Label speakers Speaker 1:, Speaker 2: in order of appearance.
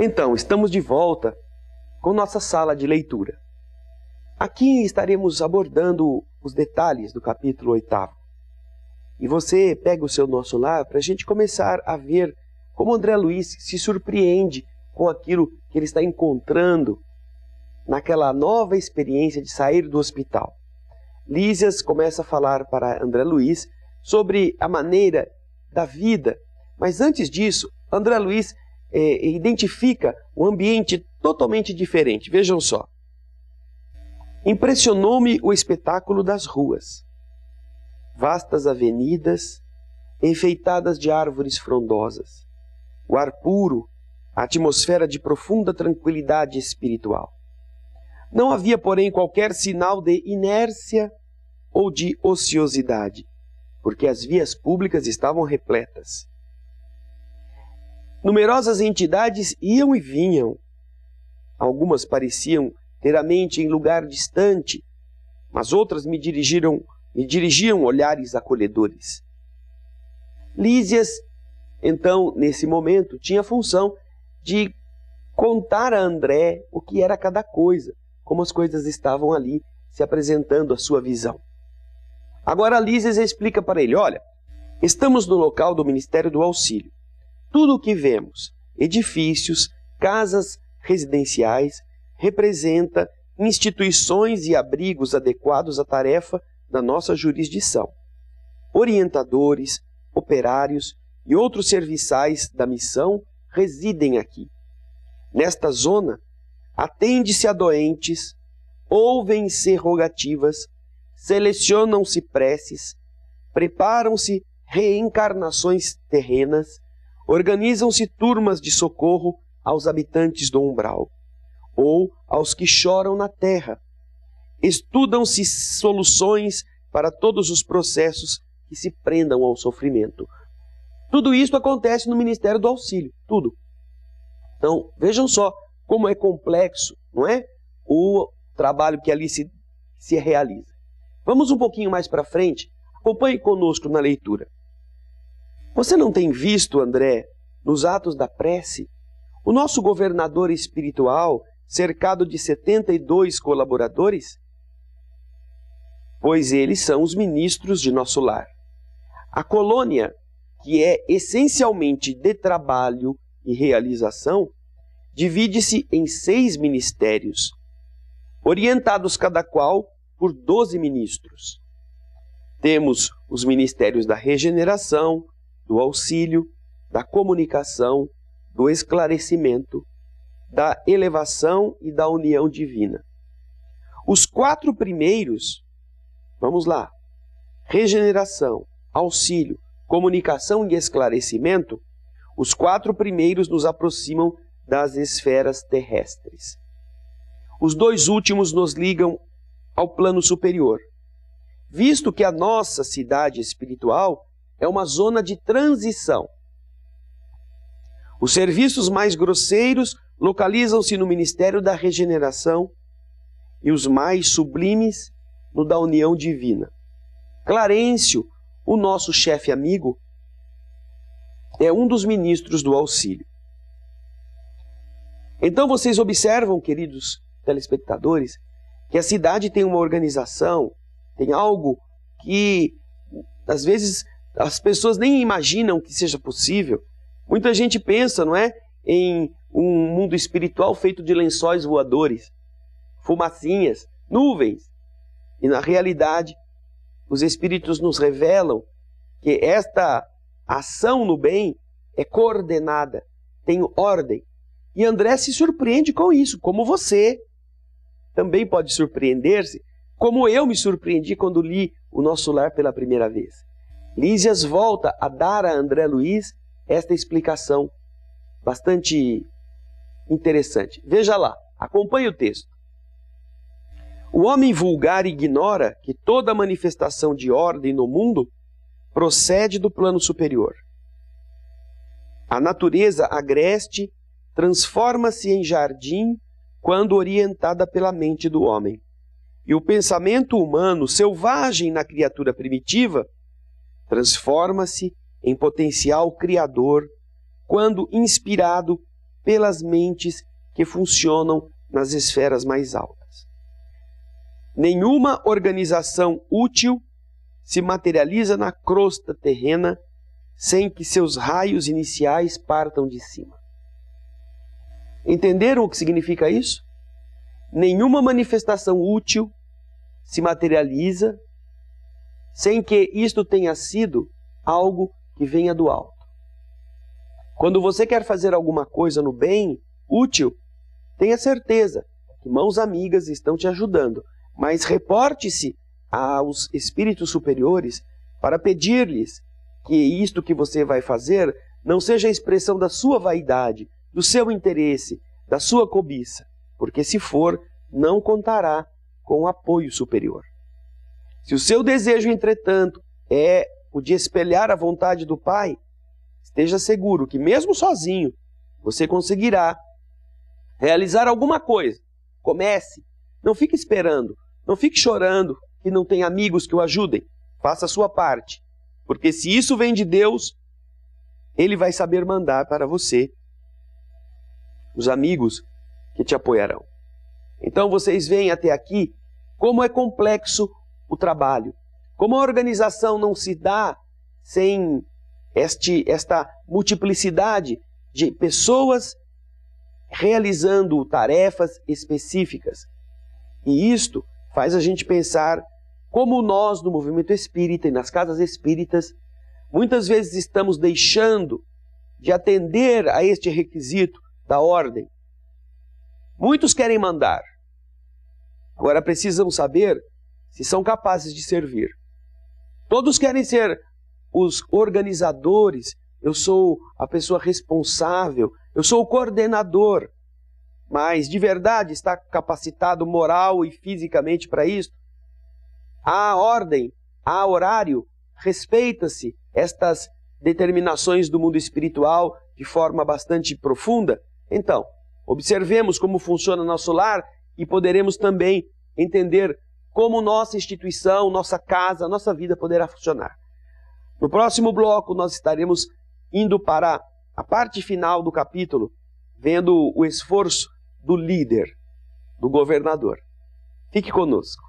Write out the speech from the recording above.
Speaker 1: Então, estamos de volta com nossa sala de leitura. Aqui estaremos abordando os detalhes do capítulo 8. E você pega o seu nosso lar para a gente começar a ver como André Luiz se surpreende com aquilo que ele está encontrando naquela nova experiência de sair do hospital. Lísias começa a falar para André Luiz sobre a maneira da vida, mas antes disso, André Luiz é, identifica um ambiente totalmente diferente. Vejam só. Impressionou-me o espetáculo das ruas. Vastas avenidas, enfeitadas de árvores frondosas. O ar puro, a atmosfera de profunda tranquilidade espiritual. Não havia, porém, qualquer sinal de inércia ou de ociosidade, porque as vias públicas estavam repletas. Numerosas entidades iam e vinham. Algumas pareciam ter a mente em lugar distante, mas outras me dirigiram, me dirigiam olhares acolhedores. Lísias, então, nesse momento, tinha a função de contar a André o que era cada coisa, como as coisas estavam ali se apresentando à sua visão. Agora Lísias explica para ele: olha, estamos no local do Ministério do Auxílio. Tudo o que vemos, edifícios, casas residenciais, representa instituições e abrigos adequados à tarefa da nossa jurisdição. Orientadores, operários e outros serviçais da missão residem aqui. Nesta zona, atende-se a doentes, ouvem-se rogativas, selecionam-se preces, preparam-se reencarnações terrenas organizam-se turmas de socorro aos habitantes do umbral ou aos que choram na terra. Estudam-se soluções para todos os processos que se prendam ao sofrimento. Tudo isso acontece no Ministério do Auxílio, tudo. Então, vejam só como é complexo, não é? O trabalho que ali se, se realiza. Vamos um pouquinho mais para frente, acompanhe conosco na leitura. Você não tem visto, André, nos atos da prece, o nosso governador espiritual cercado de 72 colaboradores? Pois eles são os ministros de nosso lar. A colônia, que é essencialmente de trabalho e realização, divide-se em seis ministérios, orientados cada qual por doze ministros. Temos os ministérios da regeneração, do auxílio, da comunicação, do esclarecimento, da elevação e da união divina. Os quatro primeiros, vamos lá: regeneração, auxílio, comunicação e esclarecimento. Os quatro primeiros nos aproximam das esferas terrestres. Os dois últimos nos ligam ao plano superior. Visto que a nossa cidade espiritual é uma zona de transição. Os serviços mais grosseiros localizam-se no ministério da regeneração e os mais sublimes no da união divina. Clarencio, o nosso chefe amigo, é um dos ministros do auxílio. Então vocês observam, queridos telespectadores, que a cidade tem uma organização, tem algo que às vezes as pessoas nem imaginam que seja possível. Muita gente pensa, não é, em um mundo espiritual feito de lençóis voadores, fumacinhas, nuvens. E na realidade, os espíritos nos revelam que esta ação no bem é coordenada, tem ordem. E André se surpreende com isso, como você também pode surpreender-se, como eu me surpreendi quando li O Nosso Lar pela primeira vez. Lísias volta a dar a André Luiz esta explicação bastante interessante. Veja lá, acompanhe o texto. O homem vulgar ignora que toda manifestação de ordem no mundo procede do plano superior. A natureza agreste transforma-se em jardim quando orientada pela mente do homem. E o pensamento humano, selvagem na criatura primitiva, transforma-se em potencial criador quando inspirado pelas mentes que funcionam nas esferas mais altas. Nenhuma organização útil se materializa na crosta terrena sem que seus raios iniciais partam de cima. Entenderam o que significa isso? Nenhuma manifestação útil se materializa sem que isto tenha sido algo que venha do alto. Quando você quer fazer alguma coisa no bem, útil, tenha certeza que mãos amigas estão te ajudando, mas reporte-se aos espíritos superiores para pedir-lhes que isto que você vai fazer não seja a expressão da sua vaidade, do seu interesse, da sua cobiça, porque se for, não contará com o apoio superior. Se o seu desejo, entretanto, é o de espelhar a vontade do Pai, esteja seguro que, mesmo sozinho, você conseguirá realizar alguma coisa. Comece. Não fique esperando. Não fique chorando que não tem amigos que o ajudem. Faça a sua parte. Porque se isso vem de Deus, Ele vai saber mandar para você os amigos que te apoiarão. Então vocês veem até aqui como é complexo o trabalho. Como a organização não se dá sem este, esta multiplicidade de pessoas realizando tarefas específicas. E isto faz a gente pensar como nós, no movimento espírita e nas casas espíritas, muitas vezes estamos deixando de atender a este requisito da ordem. Muitos querem mandar. Agora precisamos saber se são capazes de servir. Todos querem ser os organizadores, eu sou a pessoa responsável, eu sou o coordenador. Mas de verdade está capacitado moral e fisicamente para isso? Há ordem, há horário, respeita-se estas determinações do mundo espiritual de forma bastante profunda? Então, observemos como funciona nosso lar e poderemos também entender como nossa instituição, nossa casa, nossa vida poderá funcionar. No próximo bloco, nós estaremos indo para a parte final do capítulo, vendo o esforço do líder, do governador. Fique conosco.